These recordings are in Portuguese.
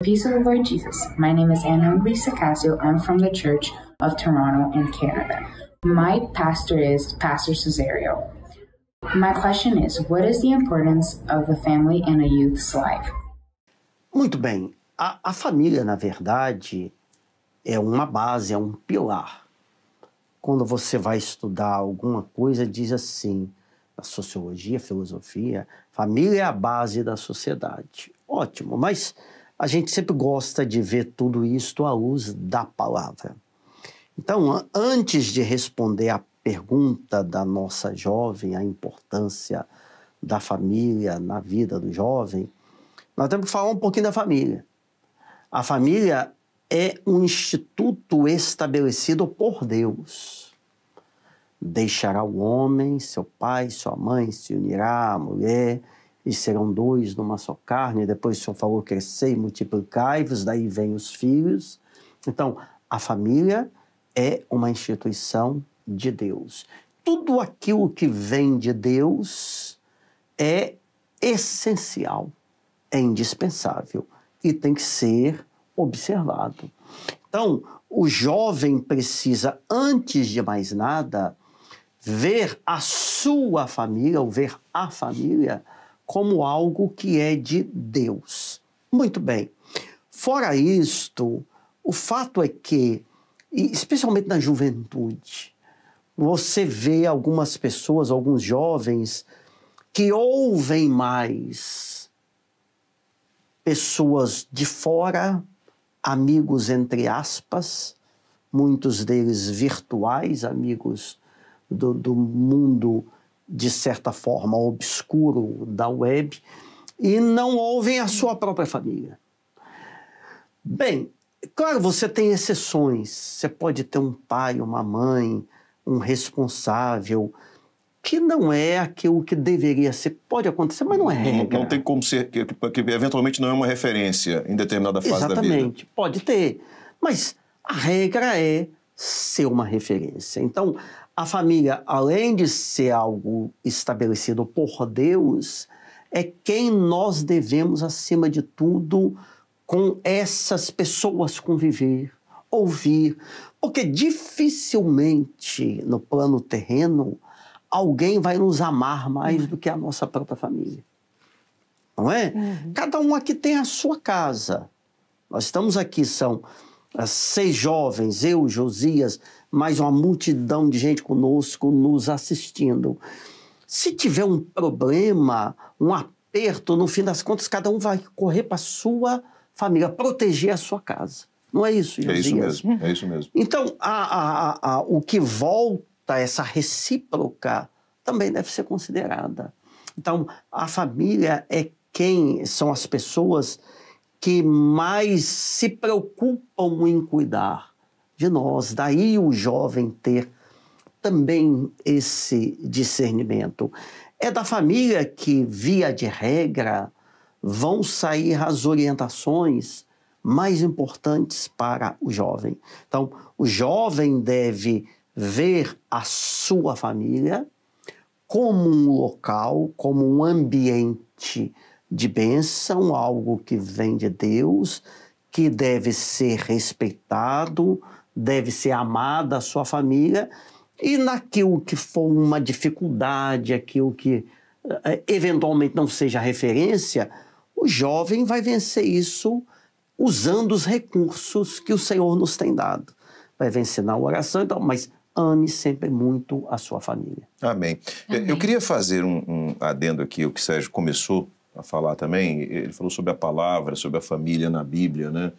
Peace of the Lord Jesus. My name is Anna Lisa Casio. I'm from the Church of Toronto in Canada. My pastor is Pastor Cesario. My question is, what is the importance of the family in a youth's life? Muito bem. A, a família, na verdade, é uma base, é um pilar. Quando você vai estudar alguma coisa, diz assim, na sociologia, filosofia, família é a base da sociedade. Ótimo, mas a gente sempre gosta de ver tudo isto à luz da palavra. Então, antes de responder à pergunta da nossa jovem, a importância da família na vida do jovem, nós temos que falar um pouquinho da família. A família é um instituto estabelecido por Deus. Deixará o homem, seu pai, sua mãe, se unirá à mulher e serão dois numa só carne. Depois o Senhor falou: crescei, é multiplicai-vos, daí vem os filhos. Então, a família é uma instituição de Deus. Tudo aquilo que vem de Deus é essencial, é indispensável e tem que ser observado. Então, o jovem precisa, antes de mais nada, ver a sua família, ou ver a família, como algo que é de Deus. Muito bem. Fora isto, o fato é que, especialmente na juventude, você vê algumas pessoas, alguns jovens, que ouvem mais pessoas de fora, amigos entre aspas, muitos deles virtuais, amigos do, do mundo de certa forma, obscuro da web e não ouvem a sua própria família. Bem, claro, você tem exceções. Você pode ter um pai, uma mãe, um responsável, que não é aquilo que deveria ser. Pode acontecer, mas não é regra. Não, tem como ser, que, que eventualmente não é uma referência em determinada fase Exatamente, da vida. Exatamente, pode ter. Mas a regra é ser uma referência. Então, a família, além de ser algo estabelecido por Deus, é quem nós devemos, acima de tudo, com essas pessoas conviver, ouvir, porque dificilmente no plano terreno alguém vai nos amar mais do que a nossa própria família. Não é? Uhum. Cada um aqui tem a sua casa. Nós estamos aqui, são ah, seis jovens, eu, Josias, mais uma multidão de gente conosco nos assistindo. Se tiver um problema, um aperto, no fim das contas, cada um vai correr para sua família, proteger a sua casa. Não é isso, Josias? É isso mesmo, é isso mesmo. Então, a, a, a, o que volta, essa recíproca, também deve ser considerada. Então, a família é quem são as pessoas que mais se preocupam em cuidar de nós. Daí o jovem ter também esse discernimento. É da família que, via de regra, vão sair as orientações mais importantes para o jovem. Então, o jovem deve ver a sua família como um local, como um ambiente de bênção, algo que vem de Deus, que deve ser respeitado, deve ser amada a sua família e naquilo que for uma dificuldade, aquilo que eh, eh, eventualmente não seja referência, o jovem vai vencer isso usando os recursos que o Senhor nos tem dado. Vai vencer na oração e então, tal, mas ame sempre muito a sua família. Amém. Amém. Eu queria fazer um, um adendo aqui, o que Sérgio começou a falar também, ele falou sobre a palavra, sobre a família na Bíblia, né?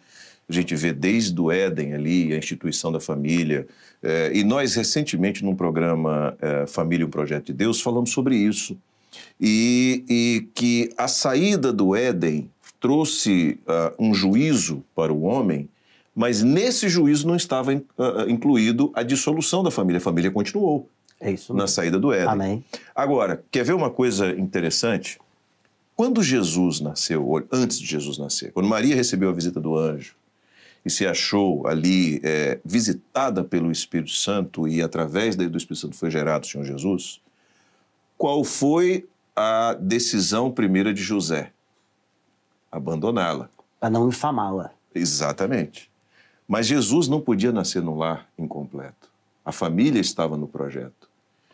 A gente vê desde o Éden ali, a instituição da família. É, e nós, recentemente, num programa é, Família e um Projeto de Deus, falamos sobre isso. E, e que a saída do Éden trouxe uh, um juízo para o homem, mas nesse juízo não estava in, uh, incluído a dissolução da família. A família continuou. É isso. Na saída do Éden. Amém. Agora, quer ver uma coisa interessante? Quando Jesus nasceu, antes de Jesus nascer, quando Maria recebeu a visita do anjo, e se achou ali é, visitada pelo Espírito Santo e através do Espírito Santo foi gerado o Senhor Jesus, qual foi a decisão primeira de José? Abandoná-la. Para não infamá-la. Exatamente. Mas Jesus não podia nascer num lar incompleto. A família estava no projeto.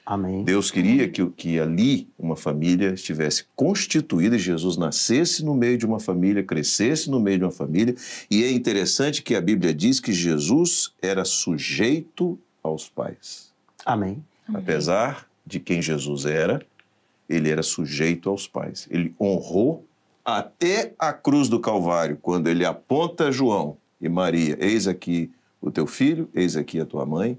Amém. Deus queria que, que ali uma família estivesse constituída, Jesus nascesse no meio de uma família, crescesse no meio de uma família. E é interessante que a Bíblia diz que Jesus era sujeito aos pais. Amém. Amém. Apesar de quem Jesus era, ele era sujeito aos pais. Ele honrou até a cruz do Calvário, quando ele aponta João e Maria: Eis aqui o teu filho, eis aqui a tua mãe.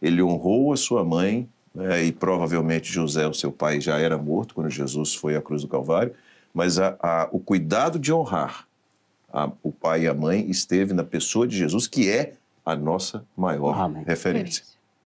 Ele honrou a sua mãe né, e provavelmente José, o seu pai, já era morto quando Jesus foi à cruz do Calvário, mas a, a, o cuidado de honrar a, o pai e a mãe esteve na pessoa de Jesus, que é a nossa maior Amém. referência.